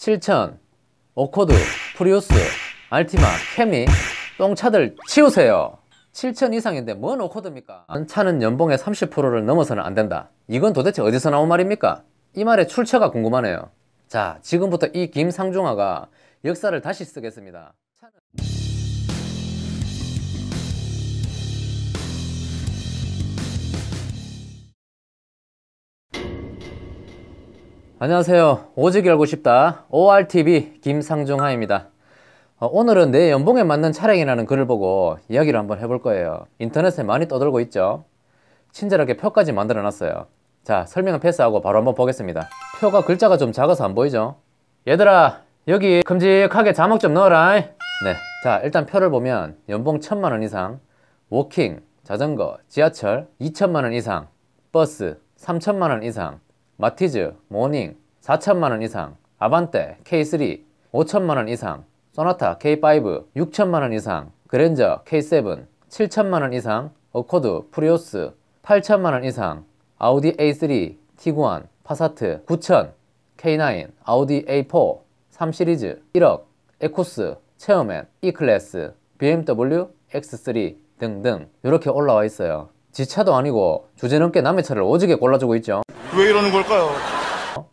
실천, 오코드, 프리우스, 알티마, 케미, 똥차들 치우세요. 7천 이상인데 뭔 오코드입니까? 차는 연봉의 30%를 넘어서는 안 된다. 이건 도대체 어디서 나온 말입니까? 이 말의 출처가 궁금하네요. 자, 지금부터 이 김상중아가 역사를 다시 쓰겠습니다. 차는... 안녕하세요 오직 알고 싶다 ORTV 김상중하입니다 어, 오늘은 내 연봉에 맞는 차량이라는 글을 보고 이야기를 한번 해볼 거예요 인터넷에 많이 떠돌고 있죠 친절하게 표까지 만들어 놨어요 자 설명은 패스하고 바로 한번 보겠습니다 표가 글자가 좀 작아서 안 보이죠 얘들아 여기 큼직하게 자막 좀 넣어라 네자 일단 표를 보면 연봉 1 0 0 0만원 이상 워킹, 자전거, 지하철 2 0 0 0만원 이상 버스 3 0 0 0만원 이상 마티즈, 모닝 4천만원 이상, 아반떼 K3 5천만원 이상, 소나타 K5 6천만원 이상, 그랜저 K7 7천만원 이상, 어코드 프리오스 8천만원 이상, 아우디 A3, 티구안, 파사트 9천, K9, 아우디 A4 3시리즈 1억, 에쿠스, 체어맨, E클래스, BMW X3 등등 이렇게 올라와 있어요. 지 차도 아니고 주제넘게 남의 차를 오지게 골라주고 있죠. 왜 이러는 걸까요?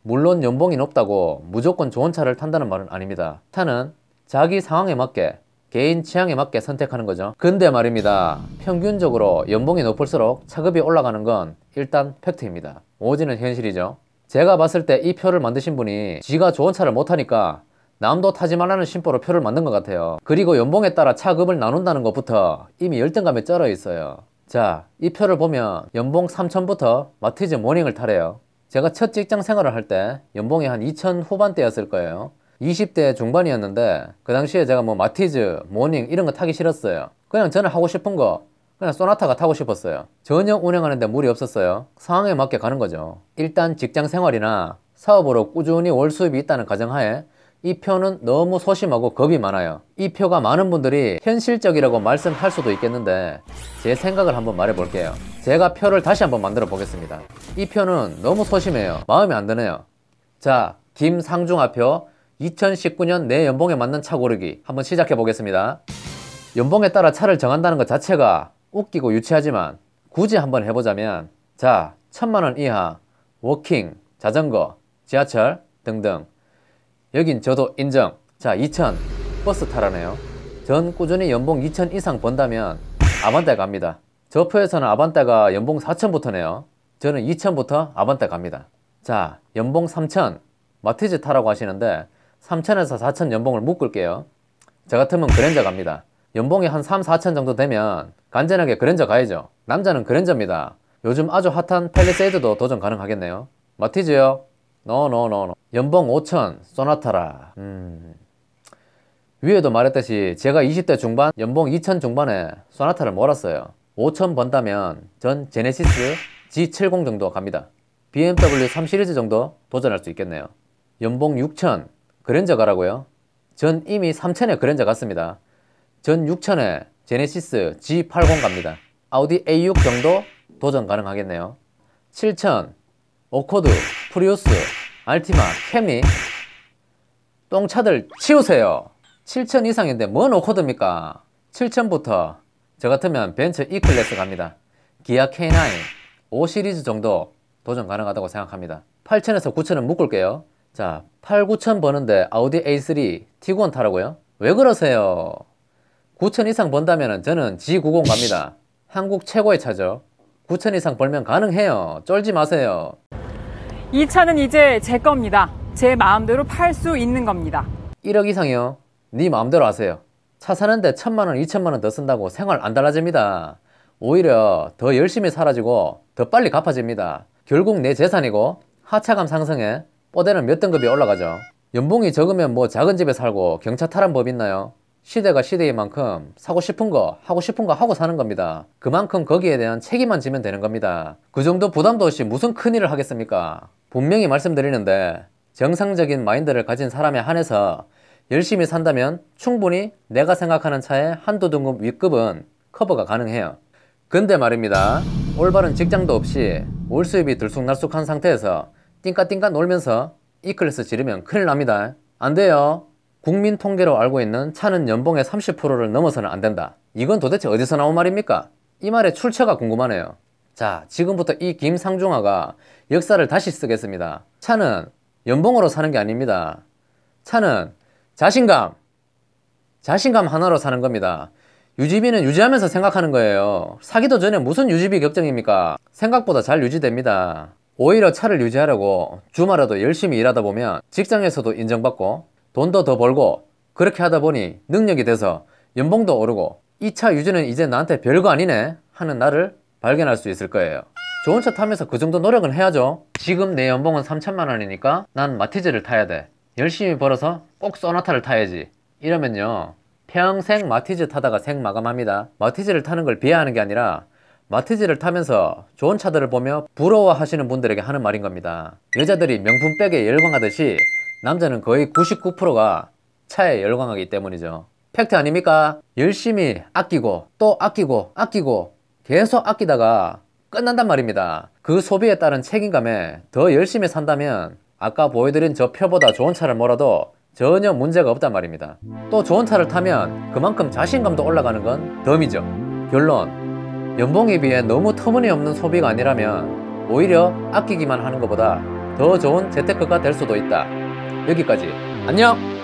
물론 연봉이 높다고 무조건 좋은 차를 탄다는 말은 아닙니다. 차는 자기 상황에 맞게 개인 취향에 맞게 선택하는 거죠. 근데 말입니다. 평균적으로 연봉이 높을수록 차급이 올라가는 건 일단 팩트입니다. 오지는 현실이죠. 제가 봤을 때 이 표를 만드신 분이 지가 좋은 차를 못하니까 남도 타지 말라는 심보로 표를 만든 것 같아요. 그리고 연봉에 따라 차급을 나눈다는 것부터 이미 열등감에 쩔어 있어요. 자, 이 표를 보면 연봉 3천부터 마티즈 모닝을 타래요. 제가 첫 직장 생활을 할 때 연봉이 한 2천 후반대였을 거예요. 20대 중반이었는데 그 당시에 제가 뭐 마티즈, 모닝 이런 거 타기 싫었어요. 그냥 저는 하고 싶은 거 그냥 소나타가 타고 싶었어요. 전혀 운행하는데 무리 없었어요. 상황에 맞게 가는 거죠. 일단 직장 생활이나 사업으로 꾸준히 월 수입이 있다는 가정하에 이 표는 너무 소심하고 겁이 많아요 이 표가 많은 분들이 현실적이라고 말씀할 수도 있겠는데 제 생각을 한번 말해볼게요 제가 표를 다시 한번 만들어 보겠습니다 이 표는 너무 소심해요 마음에 안 드네요 자 김상중화표 2019년 내 연봉에 맞는 차 고르기 한번 시작해 보겠습니다 연봉에 따라 차를 정한다는 것 자체가 웃기고 유치하지만 굳이 한번 해보자면 자 천만원 이하 워킹, 자전거, 지하철 등등 여긴 저도 인정. 자, 2천 버스 타라네요. 전 꾸준히 연봉 2천 이상 번다면 아반떼 갑니다. 저 표에서는 아반떼가 연봉 4천부터네요. 저는 2천부터 아반떼 갑니다. 자, 연봉 3천 마티즈 타라고 하시는데 3천에서4천 연봉을 묶을게요. 저 같으면 그랜저 갑니다. 연봉이 한 3, 4천 정도 되면 간절하게 그랜저 가야죠. 남자는 그랜저입니다. 요즘 아주 핫한 팰리세이드도 도전 가능하겠네요. 마티즈요. no, no, no, no. 연봉 5천 쏘나타라 음. 위에도 말했듯이 제가 20대 중반 연봉 2천 중반에 쏘나타를 몰았어요 5천 번다면 전 제네시스 G70 정도 갑니다 BMW 3 시리즈 정도 도전할 수 있겠네요 연봉 6천 그랜저 가라고요? 전 이미 3천에 그랜저 갔습니다 전 6천에 제네시스 G80 갑니다 아우디 A6 정도 도전 가능하겠네요 7천 어코드, 프리우스, 알티마, 케미 똥차들 치우세요 7천 이상인데 뭔 어코드입니까 7천부터 저 같으면 벤츠 E클래스 갑니다 기아 K9 5시리즈 정도 도전 가능하다고 생각합니다 8천에서9천은 묶을게요 자 8, 9천 버는데 아우디 A3 T9 타라고요? 왜 그러세요 9천 이상 번다면 저는 G90 갑니다 한국 최고의 차죠 9천 이상 벌면 가능해요 쫄지 마세요 이 차는 이제 제 겁니다. 제 마음대로 팔 수 있는 겁니다. 1억 이상이요? 네 마음대로 하세요. 차 사는데 천만 원, 이천만 원 더 쓴다고 생활 안 달라집니다. 오히려 더 열심히 사라지고 더 빨리 갚아집니다. 결국 내 재산이고 하차감 상승에 뽀대는 몇 등급이 올라가죠. 연봉이 적으면 뭐 작은 집에 살고 경차 타란 법 있나요? 시대가 시대인 만큼 사고 싶은 거 하고 싶은 거 하고 사는 겁니다. 그만큼 거기에 대한 책임만 지면 되는 겁니다. 그 정도 부담도 없이 무슨 큰일을 하겠습니까? 분명히 말씀드리는데 정상적인 마인드를 가진 사람에 한해서 열심히 산다면 충분히 내가 생각하는 차의 한두 등급 위급은 커버가 가능해요. 근데 말입니다. 올바른 직장도 없이 올 수입이 들쑥날쑥한 상태에서 띵까띵까 놀면서 이 클래스 지르면 큰일 납니다. 안 돼요. 국민 통계로 알고 있는 차는 연봉의 30%를 넘어서는 안 된다. 이건 도대체 어디서 나온 말입니까? 이 말의 출처가 궁금하네요. 자, 지금부터 이 김상중아가 역사를 다시 쓰겠습니다. 차는 연봉으로 사는 게 아닙니다. 차는 자신감, 자신감 하나로 사는 겁니다. 유지비는 유지하면서 생각하는 거예요. 사기도 전에 무슨 유지비 걱정입니까? 생각보다 잘 유지됩니다. 오히려 차를 유지하려고 주말에도 열심히 일하다 보면 직장에서도 인정받고 돈도 더 벌고 그렇게 하다 보니 능력이 돼서 연봉도 오르고 이 차 유지는 이제 나한테 별거 아니네 하는 나를 발견할 수 있을 거예요 좋은 차 타면서 그 정도 노력은 해야죠 지금 내 연봉은 3천만 원이니까 난 마티즈를 타야 돼 열심히 벌어서 꼭 소나타를 타야지 이러면요 평생 마티즈 타다가 생 마감합니다 마티즈를 타는 걸 비하하는 게 아니라 마티즈를 타면서 좋은 차들을 보며 부러워하시는 분들에게 하는 말인 겁니다 여자들이 명품백에 열광하듯이 남자는 거의 99%가 차에 열광하기 때문이죠 팩트 아닙니까? 열심히 아끼고 또 아끼고 아끼고 계속 아끼다가 끝난단 말입니다 그 소비에 따른 책임감에 더 열심히 산다면 아까 보여드린 저 표보다 좋은 차를 몰아도 전혀 문제가 없단 말입니다 또 좋은 차를 타면 그만큼 자신감도 올라가는 건 덤이죠 결론 연봉에 비해 너무 터무니없는 소비가 아니라면 오히려 아끼기만 하는 것보다 더 좋은 재테크가 될 수도 있다 여기까지. 안녕!